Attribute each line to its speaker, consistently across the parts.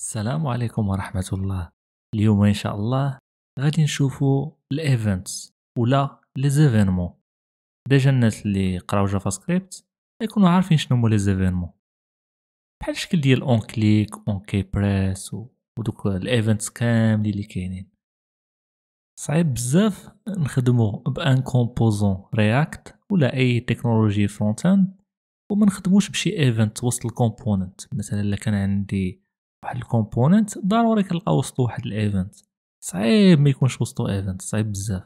Speaker 1: السلام عليكم ورحمة الله اليوم إن شاء الله غادي نشوفو الايفنتس ولا لي زيفينمون ديجا الناس اللي قراو جافا سكريبت يكونوا عارفين شنو هما لي زيفينمون بحال الشكل ديال اون كليك اون كي بريس ودوك الايفنتس كاملين اللي كاينين صعيب بزاف نخدمو بان كومبوزون رياكت ولا اي تكنولوجي فرونت اند وما نخدموش بشي ايفنت وسط الكومبوننت مثلا الا كان عندي واحد الكومبوننت ضروري كنلقى وسطو واحد الايفنت صعيب ما يكونش وسطو ايفنت صعيب بزاف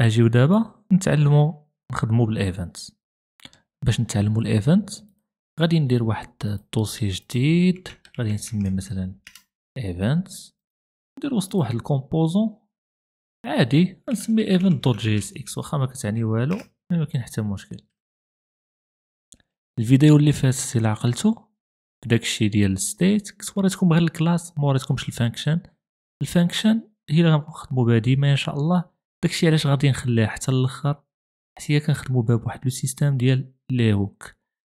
Speaker 1: اجيو دابا نتعلمو نخدمو بالايفنت باش نتعلمو الايفنت غادي ندير واحد الدوسي جديد غادي نسمي مثلا ايفنت ندير وسطو واحد الكومبوزون عادي نسمي ايفنت دوت جي اس اكس واخا ما كتعني والو ما كاين حتى مشكل الفيديو اللي فات سي عقلتو بداك ديال الستيت كنت وريتكم غير الكلاس ما وريتكمش الفانكشن الفانكشن هي اللي نخدمو بها ديما ان شاء الله داكشي علاش غادي نخليها حتى الاخر حيت هي كنخدمو بها بواحد لو سيستيم ديال لي هوك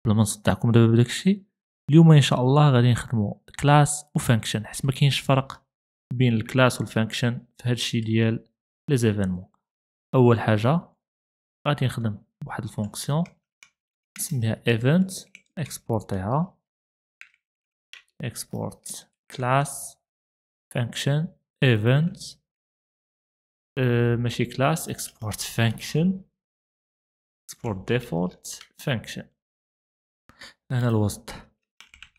Speaker 1: بلا ما نصدعكم دابا بداكشي اليوم ان شاء الله غادي نخدمو كلاس وفانكشن حيت ما كاينش فرق بين الكلاس والفانكشن في هذا الشيء ديال لي زيفينمون اول حاجه غادي نخدم بواحد الفونكسيون
Speaker 2: نسميها ايفنت اكسبورتيها export class function event
Speaker 1: uh, ماشي class export function export default function هنا الوسط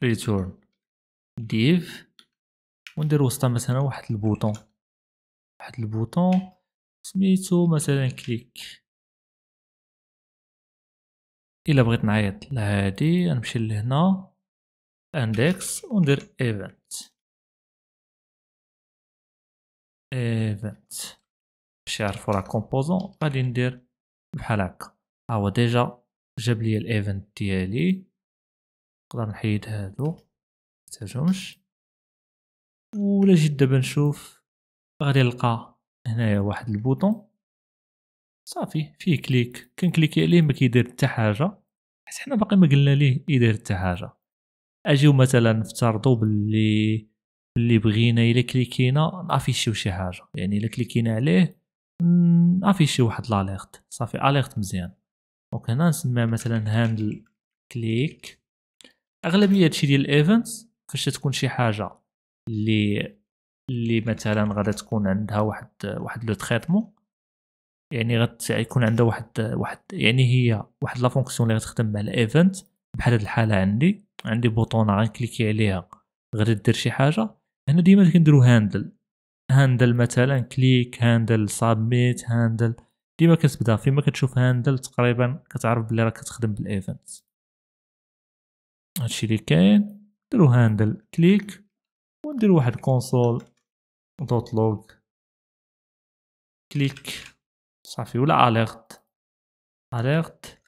Speaker 1: return
Speaker 2: div وندير وسط مثلا واحد البوطون واحد البوطون سميتو مثلا كليك الا بغيت نعيط لهادي غنمشي لهنا index وندير event event باش يعرفو لا كومبوزون غادي ندير بحال هكا ها هو ديجا
Speaker 1: جاب لي الايفنت ديالي نقدر نحيد هادو و ولا جيت دابا نشوف غادي نلقى هنايا واحد البوطون صافي فيه كليك كنكليكي عليه ما كيدير حتى حاجه حيت حنا باقي ما قلنا ليه يدير حتى حاجه اجيو مثلا افترضوا باللي اللي بغينا الا كليكينا نافيشيو شي حاجه يعني الا كليكينا عليه نافيشيو واحد لاليرت صافي اليرت مزيان دونك هنا نسميه مثلا هاندل كليك اغلبيه هادشي ديال الايفنتس فاش تكون شي حاجه اللي اللي مثلا غادا تكون عندها واحد واحد لو تريتمون يعني غتكون عندها واحد واحد يعني هي واحد لا فونكسيون اللي غتخدم مع الايفنت بحال هاد الحاله عندي عندي بوطونه غنكليكي عليها غادي دير شي حاجه هنا ديما كنديرو هاندل هاندل مثلا كليك هاندل سابميت هاندل ديما كتبدا فيما كتشوف هاندل تقريبا كتعرف بلي راه كتخدم
Speaker 2: بالايفنت هادشي اللي كاين نديرو هاندل كليك وندير واحد كونسول دوت لوغ كليك صافي ولا اليرت اليرت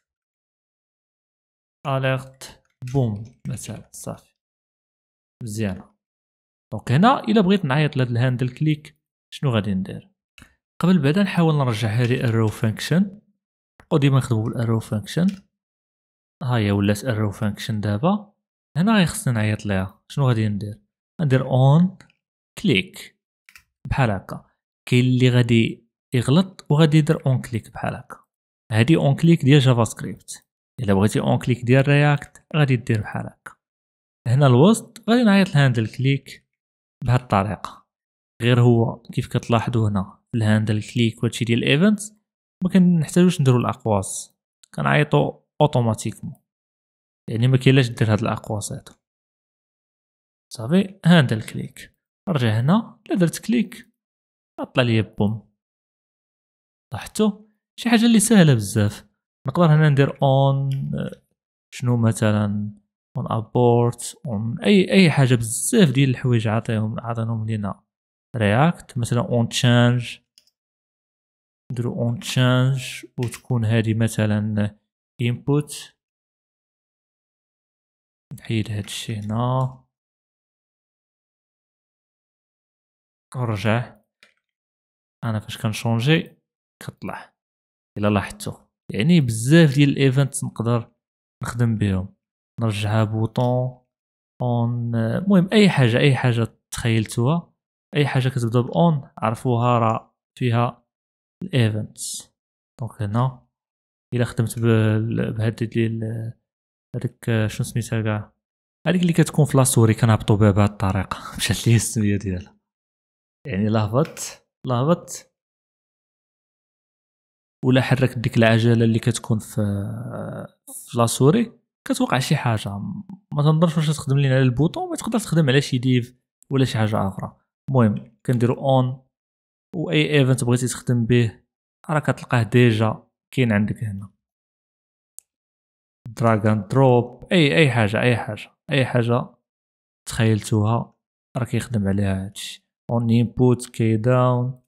Speaker 2: اليرت بوم مثلا صافي مزيانه
Speaker 1: دونك هنا الا بغيت نعيط لهاد الهاندل كليك شنو غادي ندير قبل بعدا نحاول نرجع هذه الرو فانكشن نبقاو ديما نخدمو بالارو فانكشن ها هي ولات ارو فانكشن دابا هنا غيخصني نعيط ليها شنو غادي ندير ندير اون كليك بحال هكا كاين اللي غادي يغلط وغادي يدير اون كليك بحال هكا هادي اون كليك ديال جافا سكريبت الا بغيتي اون كليك ديال رياكت غادي دير بحال هكا هنا الوسط غادي نعيط الهاندل كليك بهاد الطريقه غير هو كيف كتلاحظوا هنا الهاندل كليك وهادشي ديال الايفنت ما كنحتاجوش نديروا الاقواس كنعيطوا اوتوماتيكمون يعني ما كاينلاش دير هاد الاقواس هادو صافي هاندل كليك رجع هنا الا درت كليك طلع ليا بوم لاحظتوا شي حاجه اللي سهله بزاف نقدر هنا ندير اون شنو مثلا اون ابورت اون اي اي حاجه بزاف ديال الحوايج عطيهم عطينهم لينا رياكت مثلا اون تشانج
Speaker 2: نديرو اون تشانج وتكون هذه مثلا input نحيد هذا الشيء هنا ونرجع انا فاش كنشونجي كطلع الا لاحظتو يعني بزاف ديال الايفنتس نقدر
Speaker 1: نخدم بهم نرجعها بوطون اون المهم اي حاجه اي حاجه تخيلتوها اي حاجه كتبدا باون عرفوها راه فيها الايفنتس دونك هنا الا خدمت بهاد ديال هذيك شنو سميتها كاع هذيك اللي كتكون في لاسوري كنهبطو بها بهاد الطريقه مشات لي السميه ديالها يعني لهبط لهبط ولا حركت ديك العجله اللي كتكون في في لاسوري كتوقع شي حاجه ما تنظنش واش تخدم لينا على البوطون ما تقدر تخدم على شي ديف ولا شي حاجه اخرى المهم كنديرو اون واي ايفنت بغيتي تخدم به راه كتلقاه ديجا كاين عندك هنا دراغ اند دروب اي اي حاجه اي حاجه اي حاجه تخيلتوها راه كيخدم عليها هادشي اون انبوت كي داون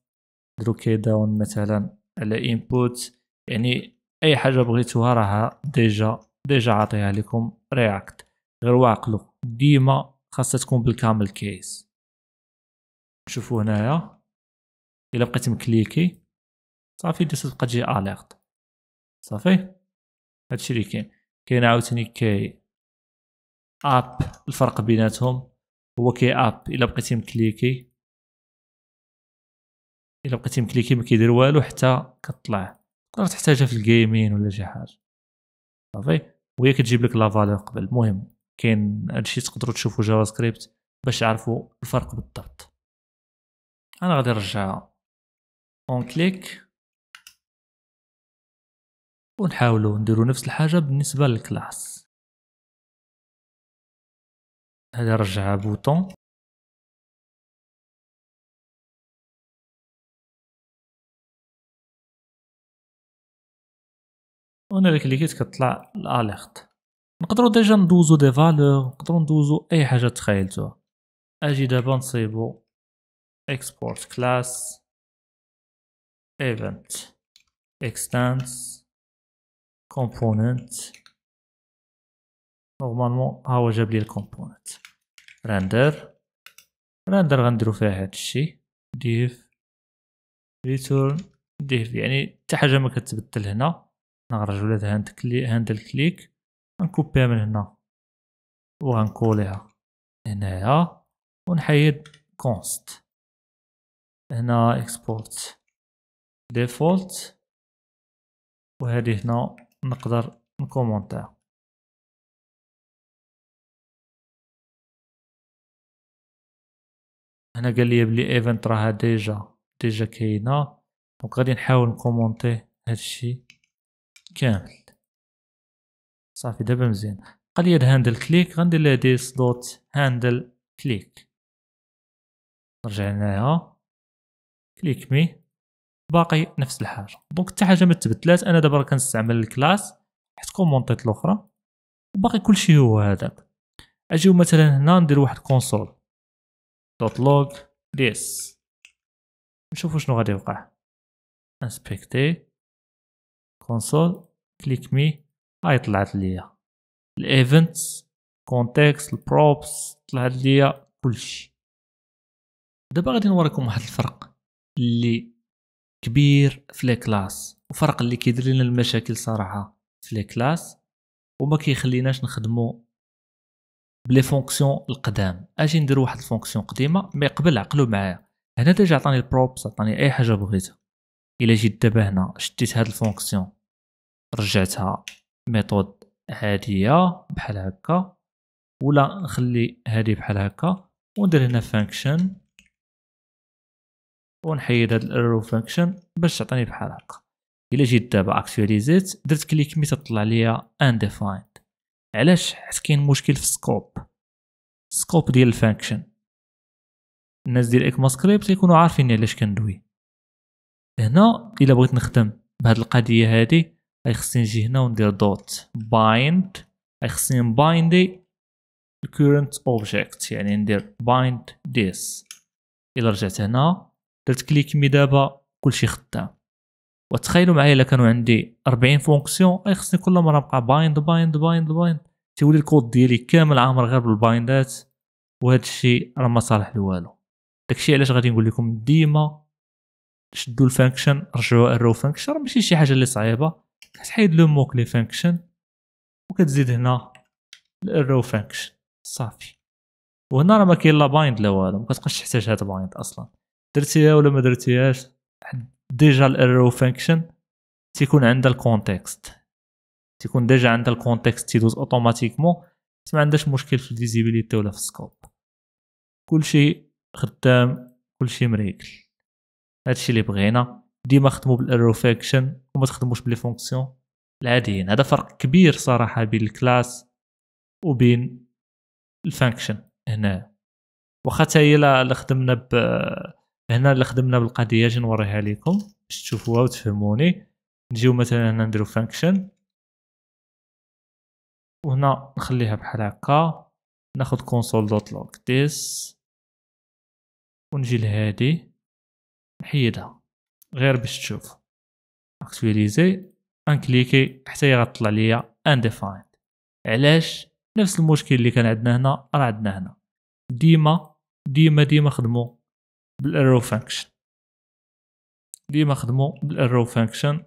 Speaker 1: درو كي داون مثلا على انبوت يعني اي حاجه بغيتوها راها ديجا ديجا عاطيها لكم رياكت غير واقلو ديما خاصها تكون بالكامل
Speaker 2: كيس شوفوا هنايا الا بقيت مكليكي صافي ديس تبقى تجي اليرت صافي هادشي اللي كاين كاين عاوتاني كي اب الفرق بيناتهم هو
Speaker 1: كي اب الا بقيتي مكليكي الا بقيتي مكليكي ما كيدير والو حتى كطلع تقدر تحتاجها في الجيمين ولا شي حاجه صافي وهي كتجيب لك لا فالور قبل المهم كاين هادشي تقدروا تشوفوا جافا سكريبت باش
Speaker 2: تعرفوا الفرق بالضبط انا غادي نرجعها اون كليك ونحاولوا نديروا نفس الحاجه بالنسبه للكلاس هذا رجع بوطون وانا اللي كليكيت كطلع الاليرت نقدروا ديجا ندوزو دي فالور نقدروا ندوزو اي حاجه تخيلتوها اجي دابا نصيبو اكسبورت كلاس ايفنت اكستانس كومبوننت نورمالمون
Speaker 1: ها هو جاب لي الكومبوننت رندر رندر غنديرو فيها هاد الشيء div return div يعني حتى حاجه ما كتبدل هنا نخرج ولاد هاند كلي هاند كليك
Speaker 2: غنكوبيها من هنا وغنكوليها هنايا ونحيد كونست هنا اكسبورت ديفولت وهذه هنا نقدر نكومونتها هنا قال لي بلي ايفنت راها ديجا ديجا كاينه
Speaker 1: دونك غادي نحاول نكومونتي هادشي كامل صافي دابا مزيان لي هاندل كليك غندير لها دي دوت هاندل كليك نرجع هنايا كليك مي باقي نفس الحاجه دونك حتى حاجه ما تبدلات انا دابا كنستعمل الكلاس حيت كومونطيت الاخرى وباقي كلشي هو هذاك اجيو مثلا هنا ندير واحد كونسول
Speaker 2: دوت لوغ ديس نشوفو شنو غادي يوقع انسبكتي كونسول كليك مي هاي طلعت
Speaker 1: ليا الايفنتس كونتكست البروبس طلعت ليا كلشي دابا غادي نوريكم واحد الفرق اللي كبير في لي كلاس وفرق اللي كيدير لنا المشاكل صراحه في لي كلاس وما كيخليناش نخدمو بلي فونكسيون القدام اجي ندير واحد الفونكسيون قديمه مي قبل عقلو معايا هنا ديجا عطاني البروبس عطاني اي حاجه بغيتها الا جيت دابا هنا شديت هاد الفونكسيون رجعتها ميثود عاديه بحال هكا ولا نخلي هادي بحال هكا وندير هنا فانكشن ونحيد هاد الارو فانكشن باش تعطيني بحال هكا الا جيت دابا اكتواليزيت درت كليك مي تطلع ليا انديفايند علاش حيت كاين مشكل في سكوب سكوب ديال الفانكشن الناس ديال اكما سكريبت يكونوا عارفين علاش كندوي هنا الا بغيت نخدم بهاد القضيه هادي غيخصني نجي هنا وندير دوت بايند غيخصني نبايندي الكورنت اوبجيكت يعني ندير بايند ديس الا رجعت هنا درت كليك مي دابا كلشي خدام وتخيلوا معايا الا كانوا عندي 40 فونكسيون غيخصني كل مره نبقى بايند بايند بايند بايند تيولي الكود ديالي كامل عامر غير بالبايندات وهذا الشيء راه ما صالح لوالو داكشي علاش غادي نقول لكم ديما شدوا الفانكشن رجعوا الرو فانكشن ماشي شي حاجه اللي صعيبه كتحيد لو موك لي فانكشن وكتزيد هنا الرو فانكشن صافي وهنا راه ما كاين لا بايند لا والو ما كتبقاش تحتاج هاد بايند اصلا درتيها ولا ما درتيهاش ديجا الرو فانكشن تيكون عندها الكونتكست تيكون ديجا عندها الكونتكست تيدوز اوتوماتيكمون ما عندهاش مشكل في الفيزيبيليتي ولا في السكوب كلشي خدام كلشي مريكل هادشي اللي بغينا ديما خدموا فاكشن وما تخدموش بلي فونكسيون العاديين هذا فرق كبير صراحه بين الكلاس وبين الفانكشن هنا واخا حتى هي لا خدمنا ب هنا اللي خدمنا بالقضيه جي نوريها لكم باش تشوفوها وتفهموني نجيو مثلا هنا نديرو فانكشن
Speaker 2: وهنا نخليها بحال هكا ناخذ كونسول دوت لوك ديس ونجي لهادي نحيدها غير باش
Speaker 1: تشوف اكتواليزي انكليكي حتى يغطلع ليا انديفايند علاش نفس المشكل اللي كان عندنا هنا راه عندنا هنا ديما
Speaker 2: ديما ديما خدمو بالارو فانكشن ديما خدمو بالارو فانكشن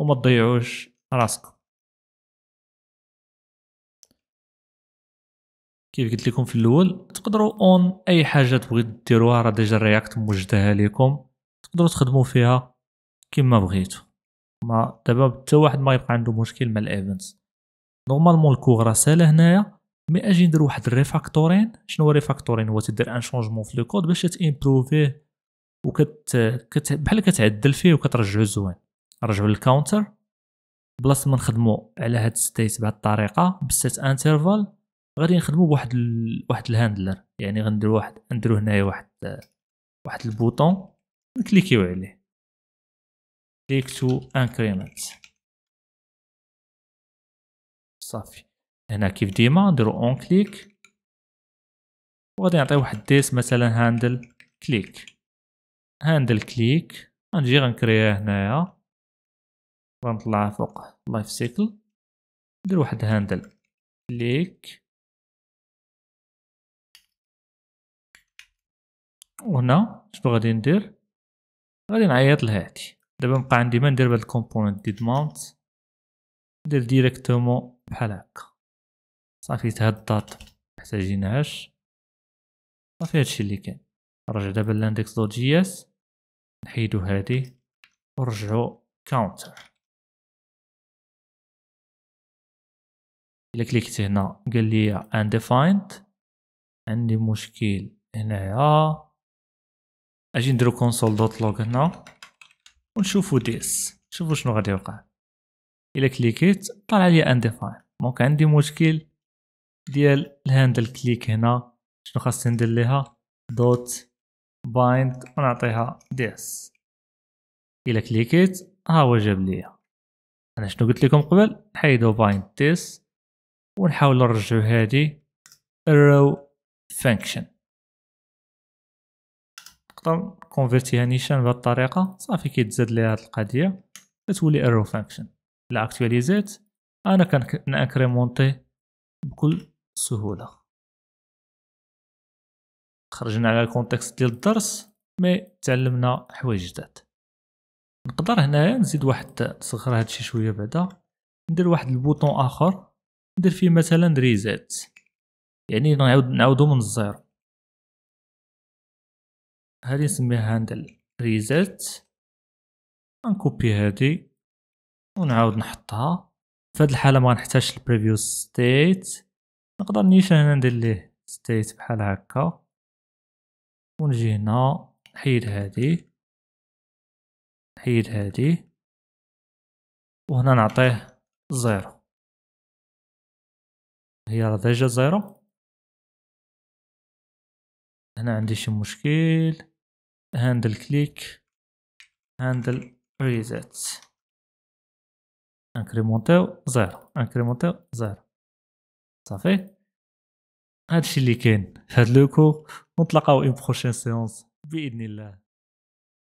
Speaker 2: وما تضيعوش راسكم كيف قلت لكم في الاول تقدروا اون
Speaker 1: اي حاجه تبغي ديروها راه ديجا رياكت موجدها لكم تقدروا تخدموا فيها كما بغيتو ما دابا حتى واحد ما يبقى عنده مشكل مع الايفنتس نورمالمون الكوغ راه ساهله هنايا مي اجي ندير واحد الريفاكتورين شنو هو الريفاكتورين هو تدير ان شونجمون في لو كود باش تيمبروفيه وكت كت... بحال كتعدل فيه وكترجعو زوين نرجعو للكاونتر بلاصه ما نخدمو على هاد ستيت بهاد الطريقه بالست انترفال غادي نخدمو بواحد ال... واحد الهاندلر يعني غندير
Speaker 2: واحد نديرو هنايا واحد واحد البوطون نكليكيو عليه كليك تو انكريمنت صافي هنا كيف ديما نديرو اون كليك وغادي نعطي واحد
Speaker 1: ديس مثلا هاندل كليك هاندل كليك غنجي غنكريها
Speaker 2: هنايا غنطلعها فوق لايف سيكل ندير واحد هاندل كليك وهنا شنو غادي ندير غادي نعيط لها هادي
Speaker 1: دابا بقى عندي ما ندير بهاد الكومبوننت ديد ماونت ندير ديريكتومون بحال هكا صافي هاد الدات محتاجينهاش
Speaker 2: صافي هادشي اللي كان نرجع دابا لاندكس دوت جي اس نحيدو هادي ونرجعو كاونتر الا كليكت هنا قال لي اندفايند عندي مشكل
Speaker 1: هنايا اجي نديرو كونسول دوت لوغ هنا ونشوفو ديس شوفو شنو غادي يوقع الا كليكيت طلع لي انديفاين دونك عندي مشكل ديال الهاندل كليك هنا شنو خاصني ندير ليها دوت بايند ونعطيها ديس الا كليكيت ها هو جاب ليا انا شنو قلت لكم قبل نحيدو بايند ديس ونحاول نرجعو هادي الرو function تقدر كونفيرتيها نيشان بهذه الطريقه صافي كيتزاد ليها هذه القضيه كتولي ارو فانكشن الا اكتواليزيت انا كنكريمونتي
Speaker 2: بكل سهوله خرجنا على الكونتكست ديال الدرس مي تعلمنا حوايج جداد
Speaker 1: نقدر هنايا نزيد واحد نصغر هادشي شويه بعدا ندير واحد البوطون اخر
Speaker 2: ندير فيه مثلا ريزيت يعني نعاود نعاودو من الزيرو هذه نسميها هاندل ريزلت نكوبي هذه ونعاود نحطها في هذه الحاله ما نحتاجش
Speaker 1: البريفيو ستيت نقدر نيشان هنا ندير ليه ستيت بحال هكا
Speaker 2: ونجي هنا نحيد هذه نحيد هذه وهنا نعطيه زيرو هي راه ديجا زيرو هنا عندي شي مشكل هاندل كليك هاندل ريزيت انكريمونتيو زيرو انكريمونتيو زيرو صافي هادشي اللي كاين في هاد لوكو نتلاقاو اون ان بروشين سيونس باذن الله